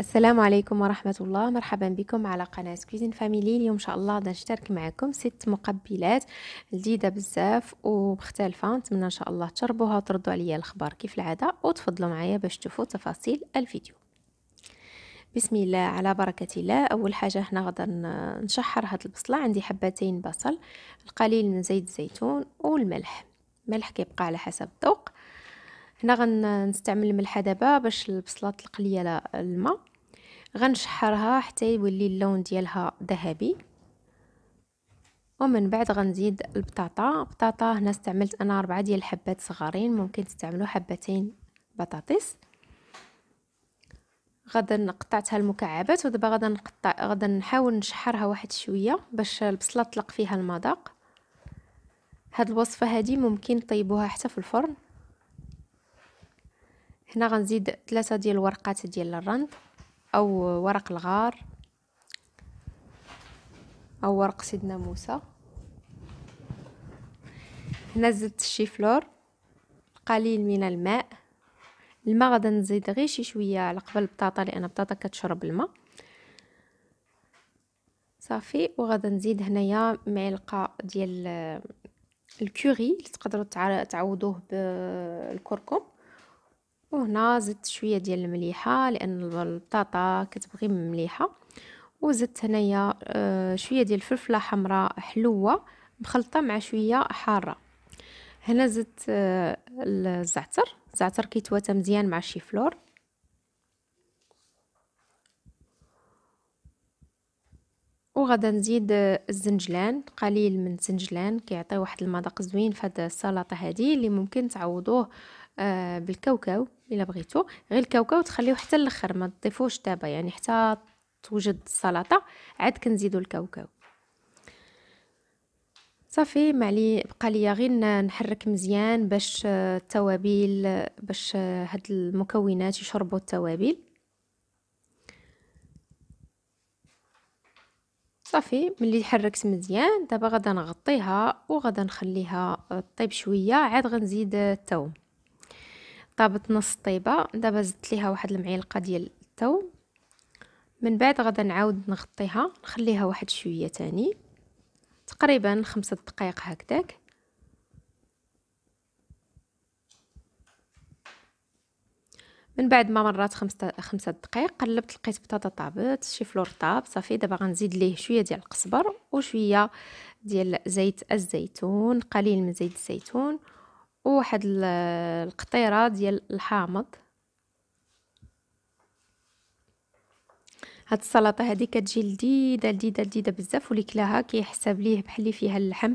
السلام عليكم ورحمة الله مرحبا بكم على قناة كوزين فاميلي اليوم إن شاء الله غادي نشترك معكم ست مقبلات جديدة بزاف ومختلفة نتمنى إن شاء الله تشربوها وتردوا عليا الخبر كيف العادة وتفضلوا معايا باش تشوفوا تفاصيل الفيديو بسم الله على بركة الله أول حاجة هنا غادي نشحر هاد البصلة عندي حبتين بصل القليل من زيت الزيتون والملح الملح كيبقى على حسب الذوق هنا غنستعمل الملحه دابا باش البصله تطلق ليا الماء غنشحرها حتى يولي اللون ديالها ذهبي ومن بعد غنزيد البطاطا البطاطا هنا استعملت انا أربعة ديال الحبات صغارين ممكن تستعملوا حبتين بطاطس غدا قطعتها المكعبات ودابا غدا نقطع غدا نحاول نشحرها واحد شويه باش البصله تطلق فيها المذاق هاد الوصفه هادي ممكن طيبوها حتى في الفرن هنا غنزيد ثلاثة ديال الورقات ديال الرند او ورق الغار او ورق سيدنا موسى هنا زدت الشيفلور قليل من الماء الماء غادا نزيد غير شي شويه على قبل البطاطا لان البطاطا كتشرب الماء صافي وغادا نزيد هنايا معلقه ديال الكوري اللي تقدروا تعوضوه بالكركم وهنا زدت شويه ديال المليحه لان البطاطا كتبغي مليحه وزدت هنايا آه، شويه ديال الفلفله حمراء حلوه مخلطه مع شويه حاره هنا زدت آه، الزعتر الزعتر كيتواتى مزيان مع الشيفلور وغدا نزيد آه، الزنجلان قليل من الزنجلان كيعطي واحد المذاق زوين في هاد السلطه هذه اللي ممكن تعوضوه آه، بالكاوكاو الا بغيتو غير الكاوكاو تخليوه حتى الاخر ما تضيفوش دابا يعني حتى توجد السلطه عاد كنزيدو الكاوكاو صافي معلي بقى ليا غير نحرك مزيان باش آه، التوابل باش آه، هاد المكونات يشربوا التوابل صافي ملي حركت مزيان دابا غادا نغطيها وغادا نخليها طيب شويه عاد غنزيد الثوم طابت نص طيبه دابا زدت ليها واحد المعلقه ديال التو من بعد غدا نعاود نغطيها نخليها واحد شويه تاني تقريبا خمسة دقائق هكذاك من بعد ما مرات خمسة, خمسة دقائق قلبت لقيت بطاطا طابت شي فلور طاب صافي دابا غنزيد ليه شويه ديال القزبر وشويه ديال زيت الزيتون قليل من زيت الزيتون وواحد القطيره ديال الحامض هاد السلطه هادي كتجي لذيذه لذيذه لذيذه بزاف واللي كلاها كيحسب ليه بحال فيها اللحم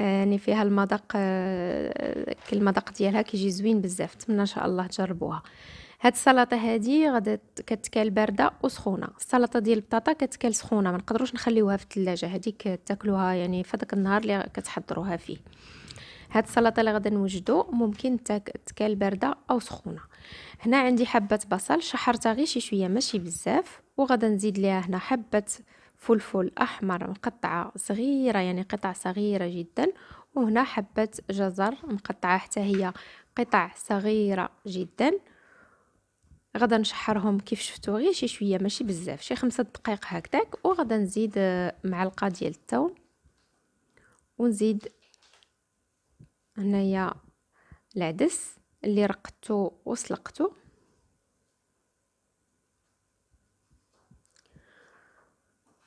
آه، يعني فيها المذاق آه، المذاق ديالها كيجي زوين بزاف نتمنى ان شاء الله تجربوها هاد السلطه هادي غادا كتكال بارده وسخونه السلطه ديال البطاطا كتكال سخونه ما نقدروش نخليوها في الثلاجه هذيك تاكلوها يعني في النهار اللي كتحضروها فيه هاد السلطه اللي غادي نوجدو ممكن تكال بارده او سخونه هنا عندي حبه بصل شحرتها غير شي شويه ماشي بزاف وغادي نزيد ليها هنا حبه فلفل احمر مقطعه صغيره يعني قطع صغيره جدا وهنا حبه جزر مقطعه حتى هي قطع صغيره جدا غدا نشحرهم كيف شفتوا غير شي شويه ماشي بزاف شي خمسة دقائق هكذاك وغدا نزيد معلقه ديال الثوم ونزيد هنايا العدس اللي رقدتو وسلقتو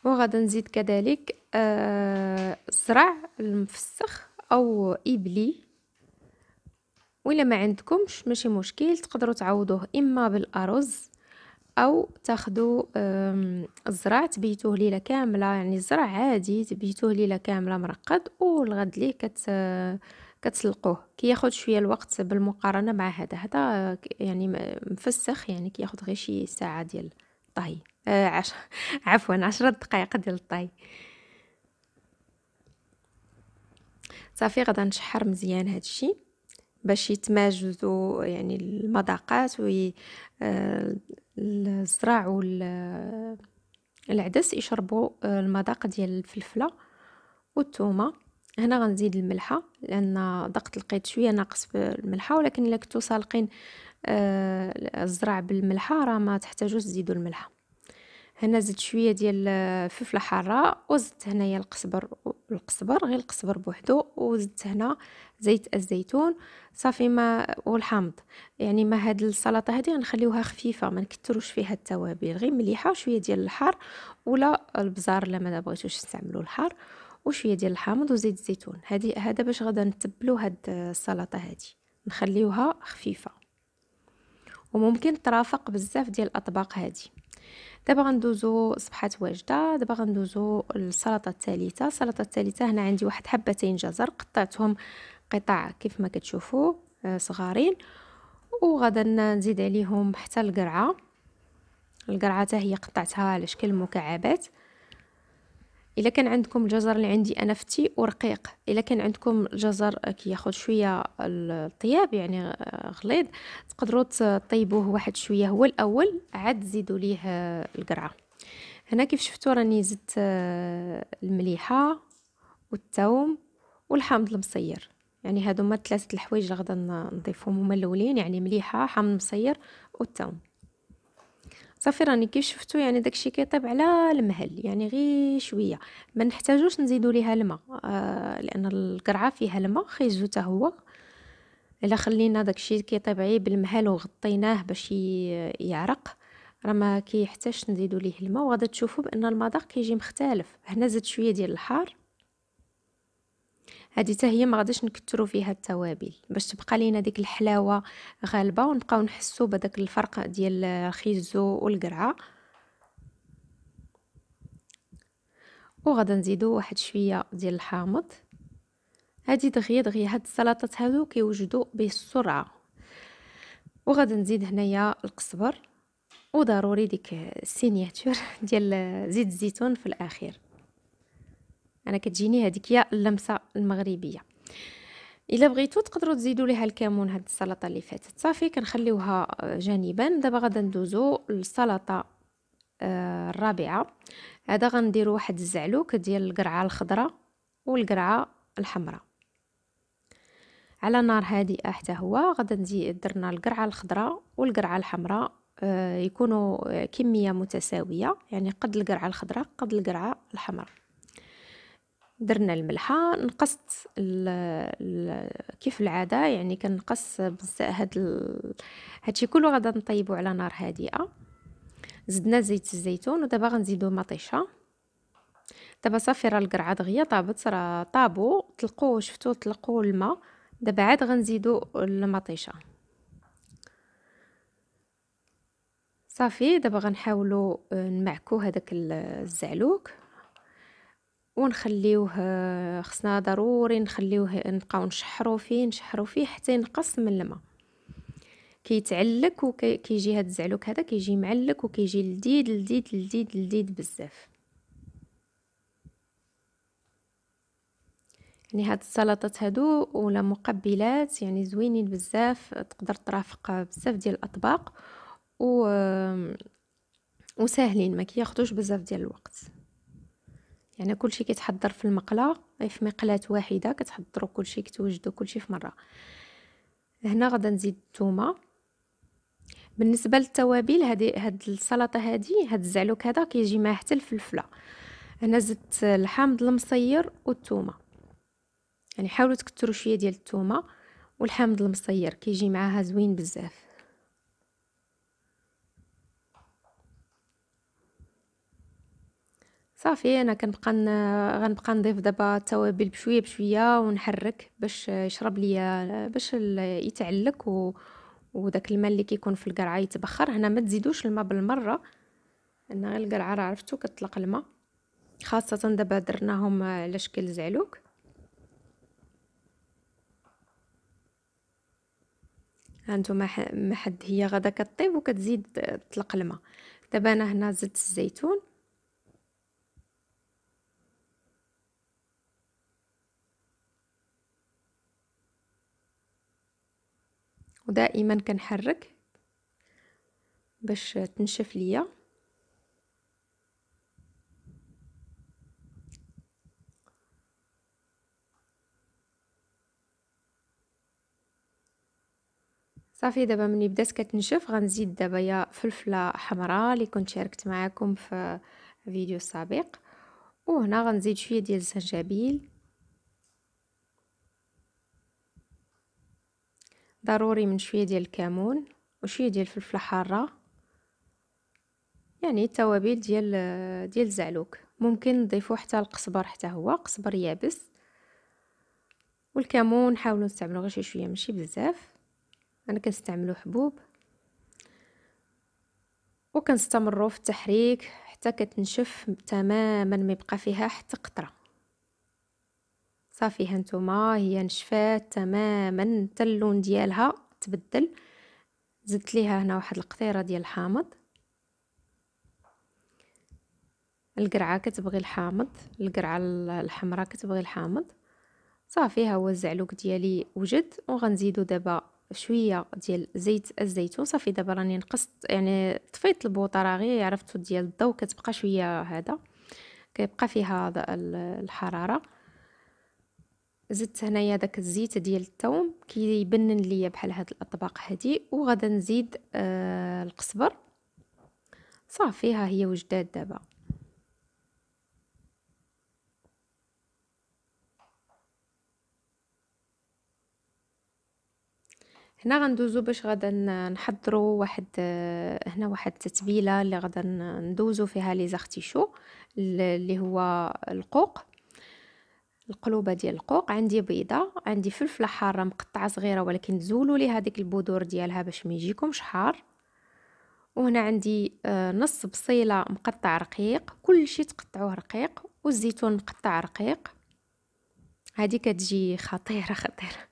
وغادي نزيد كذلك آه الزرع المفسخ او ابلي ولا ما عندكمش ماشي مشكل تقدروا تعوضوه اما بالارز او تاخذوا الزرع تبيتوه ليله كامله يعني الزرع عادي تبيتوه ليله كامله مرقد والغد ليه كت كتسلقوه كياخد شويه الوقت بالمقارنه مع هذا هذا يعني مفسخ يعني كياخد غير شي ساعه ديال الطهي آه عش... عفوا عشرة دقائق ديال الطهي صافي غدا نشحر مزيان هذا الشيء باش يتماجدوا يعني المذاقات وي آه الزرع والعدس يشربوا آه، المذاق ديال الفلفله والثومه هنا غنزيد الملحه لان ضغط القيد شويه ناقص في الملحه ولكن الا كنتو سالقين آه الزرع بالملحه راه ما تحتاجوش تزيدوا الملحه هنا زدت شويه ديال فلفله حاره وزدت هنايا القزبر القزبر غير القزبر بوحدو وزدت هنا زيت الزيتون صافي ما والحامض يعني ما هاد السلطه هذه غنخليوها خفيفه ما نكثروش فيها التوابل غير مليحه وشويه ديال الحار ولا البزار الا ما بغيتوش تستعملوا الحار وشويه ديال الحامض وزيت الزيتون هذه هذا باش غدا نتبلو هاد السلطه هذه نخليوها خفيفه وممكن ترافق بزاف ديال الاطباق هذه دابا غندوزو صبحات واجده دابا غندوزو السلطه الثالثه السلطه الثالثه هنا عندي واحد حبتين جزر قطعتهم قطع كيف ما كتشوفوا آه، صغارين وغدا نزيد عليهم حتى القرعه القرعه هي قطعتها على شكل مكعبات الا كان عندكم الجزر اللي عندي انا فتي ورقيق الا كان عندكم الجزر كياخذ شويه الطياب يعني غليظ تقدروا تطيبوه واحد شويه هو الاول عاد تزيدوا ليه القرعه هنا كيف شفتوا راني زدت المليحه والثوم والحامض المصير يعني هادو هما ثلاثه الحوايج اللي غادا نضيفهم هما الاولين يعني مليحه حامض مصير والثوم صافي راني كيف شفتو يعني داكشي كيطيب على المهل يعني غير شويه ما نحتاجوش نزيدو ليها الماء آه لان القرعه فيها الماء خيزو حتى هو الا خلينا داكشي كيطيب عي بالمهل وغطيناه باش يعرق راه ما كيحتاجش نزيدو ليه الماء وغادا تشوفوا بان المذاق كيجي مختلف هنا زدت شويه ديال الحار هذه حتى هي ما غاديش نكثروا فيها التوابل باش تبقى لينا ديك الحلاوه غالبه ونبقاو نحسوا بداك الفرق ديال الخيزو والقرعه وغادي نزيدو واحد شويه ديال الحامض هادي دغيا دغيا هاد السلطات هادو كيوجدوا بسرعه وغادي نزيد هنايا القزبر وضروري ديك السينياتور ديال زيت الزيتون في الاخير انا كتجيني هذيك هي اللمسه المغربيه الا بغيتو تقدروا تزيدوا ليها الكمون هاد السلطه اللي فاتت صافي كنخليوها آه، جانبا دابا غادا ندوزو للسلطه آه، الرابعه هذا غنديروا واحد الزعلوك ديال القرعه الخضراء والقرعه الحمراء على نار هادئه حتى هو غادا درنا القرعه الخضراء والقرعه الحمراء آه، يكونوا كميه متساويه يعني قد القرعه الخضراء قد القرعه الحمراء درنا الملحه نقصت ال ال كيف العاده يعني كنقص بزاف هاد هادشي كله غادا نطيبو على نار هادئه زدنا زيت الزيتون ودابا غنزيدو مطيشه دابا صافي راه القرعه دغيا طابت راه طابو طلقو شفتو طلقو الماء دابا عاد غنزيدو المطيشه صافي دابا غنحاولو نمعكو هذاك الزعلوك ونخليوه آه، خصنا ضروري نخليوه نبقاو نشحرو فيه نشحرو فيه حتى ينقص من الماء كيتعلك وكيجي هاد الزعلوك هذا كيجي معلك وكيجي لذيذ لذيذ لذيذ لذيذ بزاف يعني هاد السلطات هادو ولا مقبلات يعني زوينين بزاف تقدر ترافق بزاف ديال الاطباق و وساهلين ما كياخذوش بزاف ديال الوقت يعني كلشي كيتحضر في المقله في مقلاة واحده كتحضروا كلشي كتوجدوا كلشي في مره هنا غدا نزيد الثومه بالنسبه للتوابل هذه هاد السلطه هادي هاد الزعلوك هذا كيجي معاه حتى الفلفله هنا زدت الحامض المصير والثومه يعني حاولوا تكتروا شويه ديال الثومه والحامض المصير كيجي معاها زوين بزاف صافي انا كنبقى ن- غنبقى نضيف دابا التوابل بشويه بشويه ونحرك باش يشرب ليا باش ال- يتعلك و وداك الماء اللي كيكون في القرعه يتبخر هنا ما تزيدوش الماء بالمره انا غير القرعه راه عرفتو كتطلق الماء خاصه دابا درناهم على شكل زعلوك هانتوما ما محد هي غدا كطيب وكتزيد تطلق الماء دابا انا هنا زدت الزيتون ودائما كنحرك باش تنشف ليا صافي دابا ملي بدات كتنشف غنزيد دابا يا فلفله حمراء اللي كنت شاركت معكم في فيديو سابق وهنا غنزيد شويه ديال الزنجبيل ضروري من شويه ديال الكمون وشويه ديال الفلفله حاره يعني التوابل ديال ديال الزعلوك ممكن نضيفو حتى القزبر حتى هو قزبر يابس والكمون حاولوا نستعملو غير شي شويه ماشي بزاف انا كنستعملو حبوب وكنستمروا في التحريك حتى كتنشف تماما ما يبقى فيها حتى قطره صافي هانتوما هي نشفات تماما حتى اللون ديالها تبدل زدت ليها هنا واحد القطيره ديال الحامض القرعه كتبغي الحامض القرعه الحمراء كتبغي الحامض صافي ها هو الزعلوك ديالي وجد وغنزيدو دابا شويه ديال زيت الزيتون صافي دابا راني نقصت يعني طفيت البوطه راه غير عرفتو ديال الضو كتبقى شويه هذا كيبقى فيها الحراره زدت هنايا داك الزيت ديال الثوم كيبنن ليا بحال هاد الاطباق هادي وغادا نزيد آه القزبر صافي ها هي وجدات دابا هنا غندوزو باش غادا نحضرو واحد آه، هنا واحد التتبيله اللي غادا ندوزو فيها لي زارتيشو اللي هو القوق القلوبه ديال القوق عندي بيضه عندي فلفله حاره مقطعه صغيره ولكن زولوا لي هذيك البذور ديالها باش ما يجيكمش حار وهنا عندي آه، نص بصيله مقطع رقيق كلشي تقطعوه رقيق والزيتون مقطع رقيق هذه كتجي خطيره خطيره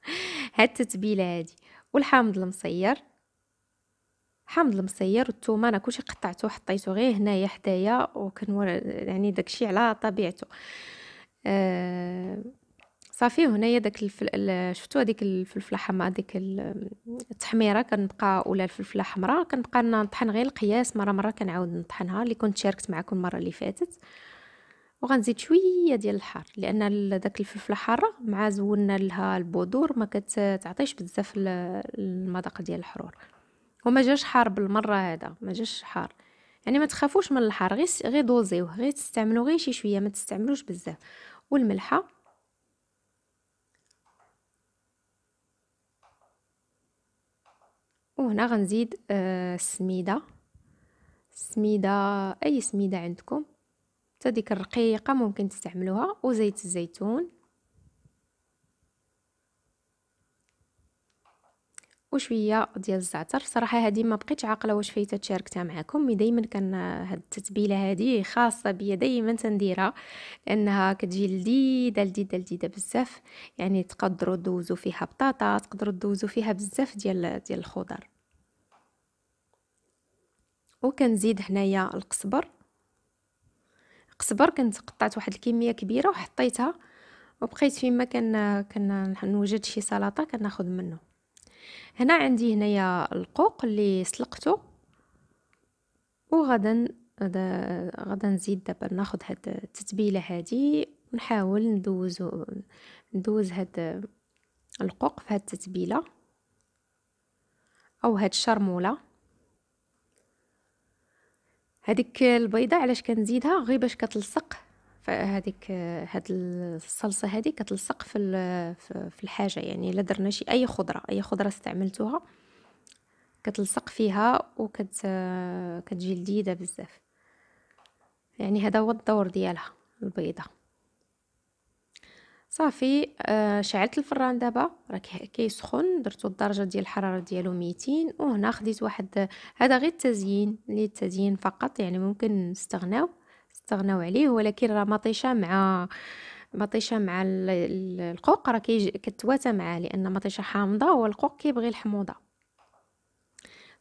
هاد التتبيله هادي والحامض المصير حامض المصير والثومه انا كلشي قطعته وحطيته غير هنايا حدايا وكنور يعني داكشي على طبيعته آه، صافي هنايا داك الفل... شفتوا هذيك الفلفله حمراء ديك التحميره كنبقى ولا الفلفله حمراء كنبقى نطحن غير القياس مره مره كنعاود نطحنها اللي كنت شاركت معكم المره اللي فاتت وغنزيد شويه ديال الحار لان داك الفلفله حاره مع زودنا لها البودور ما كتعطيش بزاف المذاق ديال الحرور وما جاش حار بالمره هذا ما جاش حار يعني ما تخافوش من الحار غير غير دوزيوه غير تستعملوا غير شي شويه ما تستعملوش بزاف والملحه وهنا غنزيد آه، السميده السميده اي سميده عندكم حتى ديك الرقيقه ممكن تستعملوها وزيت الزيتون وشويه ديال الزعتر صراحه هذه ما بقيتش عاقله واش فايته تشاركتها معكم مي دائما كان هاد التتبيله هذه خاصه بيا دائما تنديرها لانها كتجي لذيذه لذيذه لذيذه بزاف يعني تقدروا دوزوا فيها بطاطا تقدروا دوزوا فيها بزاف ديال ديال الخضر وكنزيد هنايا القزبر القزبر كنت قطعت واحد الكميه كبيره وحطيتها وبقيت فيما ما كان كنوجد شي سلطه كناخذ منه هنا عندي هنايا القوق اللي سلقته وغدا غدا نزيد دابا ناخذ هاد التتبيله هادي ونحاول ندوز ندوز هاد القوق في هاد التتبيله او هاد الشرموله هاديك البيضه علاش كنزيدها غير باش كتلصق هذيك هاد الصلصه هذه كتلصق في في الحاجه يعني الا درنا شي اي خضره اي خضره استعملتوها كتلصق فيها وكت كتجي لذيذه بزاف يعني هذا هو الدور ديالها البيضه صافي آه، شعلت الفران دابا راه كيسخن درتو الدرجه ديال الحراره ديالو 200 وهنا خديت واحد هذا غير التزيين للتزيين فقط يعني ممكن نستغناو استغناو عليه ولكن راه مطيشه مع مطيشه مع القوق راه كتواتى معاه لان مطيشه حامضه والقوق كيبغي الحموضه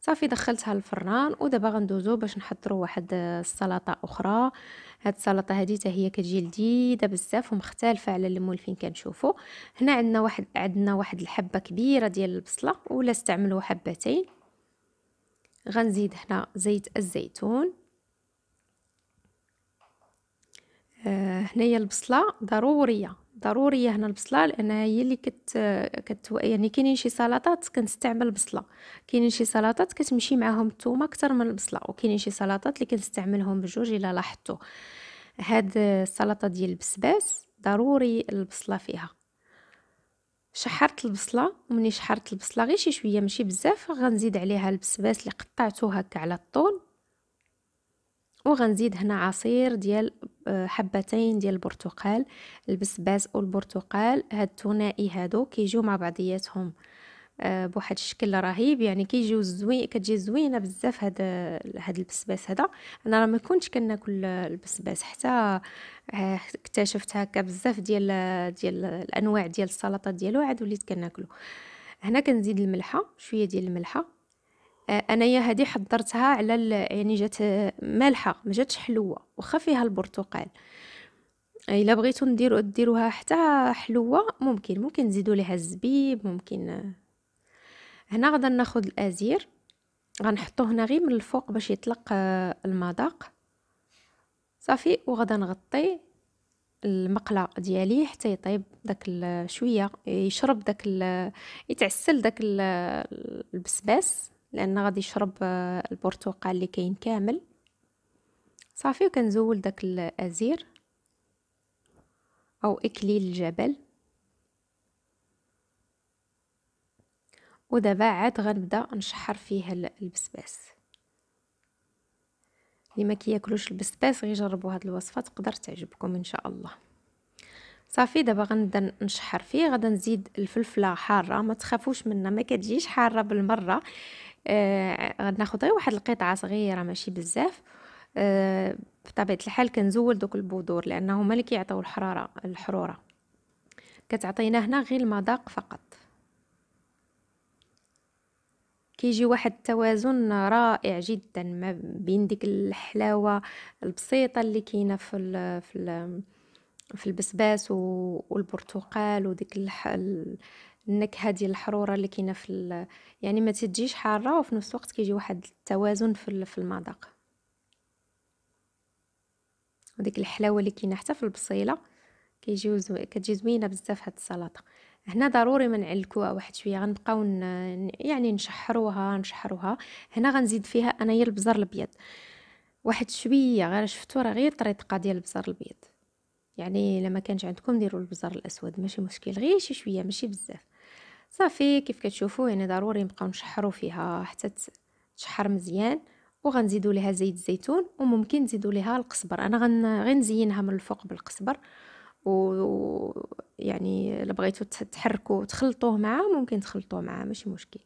صافي دخلتها للفران ودابا غندوزو باش نحضروا واحد السلطه اخرى هاد السلطه هادي حتى هي كتجي لذيذه بزاف ومختلفه على اللي فين كنشوفو هنا عندنا واحد عندنا واحد الحبه كبيره ديال البصله ولا استعملوا حبتين غنزيد هنا زيت الزيتون آه، هنايا البصله ضروريه ضروريه هنا البصله لانها هي اللي كت كت يعني كاينين شي سلطات كنستعمل البصله كاينين شي سلطات كتمشي معاهم الثومه اكثر من البصله وكاينين شي سلطات اللي كنستعملهم بجوج الا لاحظتوا هاد السلطه ديال البسباس ضروري البصله فيها شحرت البصله ومني شحرت البصله غير شي شويه ماشي بزاف غنزيد عليها البسباس اللي قطعته هكا على الطول وغنزيد هنا عصير ديال آه، حبتين ديال البرتقال البسباس والبرتقال هاد الثنائي هادو كيجيو مع بعضياتهم آه، بواحد الشكل رهيب يعني كيجيو زوين كتجي زوينه بزاف هاد آه، هاد البسباس هذا انا راه ما كنتش كناكل البسباس حتى اكتشفت هكا بزاف ديال ديال الانواع ديال السلطات ديالو عاد وليت كناكلو هنا كنزيد الملحه شويه ديال الملحه انايا هذه حضرتها على يعني جات مالحه ما جاتش حلوه واخا فيها البرتقال الا بغيتو نديرو ديروها حتى حلوه ممكن ممكن نزيدو ليها الزبيب ممكن هنا غادا ناخذ الازير غنحطو هنا غير من الفوق باش يطلق آه، المذاق صافي وغادا نغطي المقله ديالي حتى يطيب داك شويه يشرب داك يتعسل داك البسباس لان غادي يشرب آه، البرتقال اللي كاين كامل صافي وكنزول داك الازير او اكليل الجبل ودابا عاد غنبدا نشحر فيه البسباس اللي ما كياكلوش البسباس غير جربوا هذه الوصفه تقدر تعجبكم ان شاء الله صافي دابا غنبدا نشحر فيه غادي نزيد الفلفله حاره ما تخافوش منها ما كتجيش حاره بالمره آه، غناخد غير واحد القطعه صغيره ماشي بزاف آه، بطبيعه الحال كنزول دوك البذور لانه هما اللي كيعطيو الحراره الحروره كتعطينا هنا غير المذاق فقط كيجي واحد التوازن رائع جدا ما بين ديك الحلاوه البسيطه اللي كاينه في ال في ال في البسباس والبرتقال وديك النكهه ديال الحروره اللي كاينه في يعني ما تجيش حاره وفي نفس الوقت كيجي واحد التوازن في في المذاق وديك الحلاوه اللي كاينه حتى في البصيله كيجيو زو... كتجي زوينه بزاف هاد السلطه هنا ضروري ما نعلكوها واحد شويه غنبقاو ن... يعني نشحروها نشحروها هنا غنزيد فيها انايا البزر الابيض واحد شويه غير شفتو راه غير طريقه ديال البزر الابيض يعني لما كانش عندكم ديروا البزر الاسود ماشي مشكل غير شي شويه ماشي بزاف صافي كيف كتشوفوا يعني ضروري نبقاو نشحروا فيها حتى تشحر مزيان وغنزيدوا لها زيت الزيتون وممكن نزيدوا لها القزبر انا غن غير نزينها من الفوق بالقزبر و يعني الا بغيتو تحركوا تخلطوه معاه ممكن تخلطوه معاه ماشي مشكل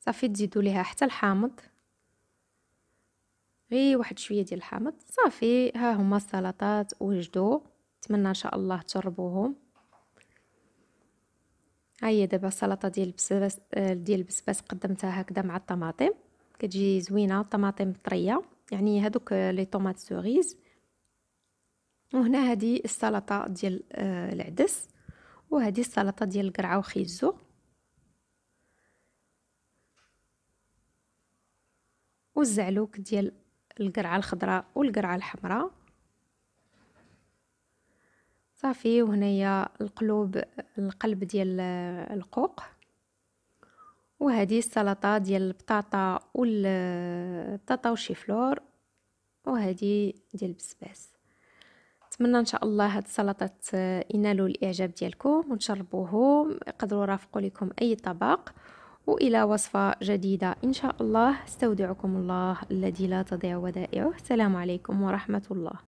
صافي تزيدوا ليها حتى الحامض غير واحد شويه ديال الحامض صافي ها هما السلطات وجدوا نتمنى ان شاء الله تجربوهم ها هي دابا السلطه ديال البسباس ديال البسباس قدمتها هكذا مع الطماطم كتجي زوينه الطماطم طريه يعني هذوك لي طوماط سوريز وهنا هذه السلطه ديال آه، العدس وهذه السلطه ديال القرعه وخيزو والزعلوك ديال القرعه الخضراء والقرعه الحمراء صافي وهنايا القلوب القلب ديال القوق وهذه السلطه ديال البطاطا والبطاطا وشي فلور وهذه ديال البسباس نتمنى ان شاء الله هاد السلطات ينالوا الاعجاب ديالكم وتشربوهم يقدروا رافقوا لكم اي طبق والى وصفه جديده ان شاء الله استودعكم الله الذي لا تضيع ودائعه السلام عليكم ورحمه الله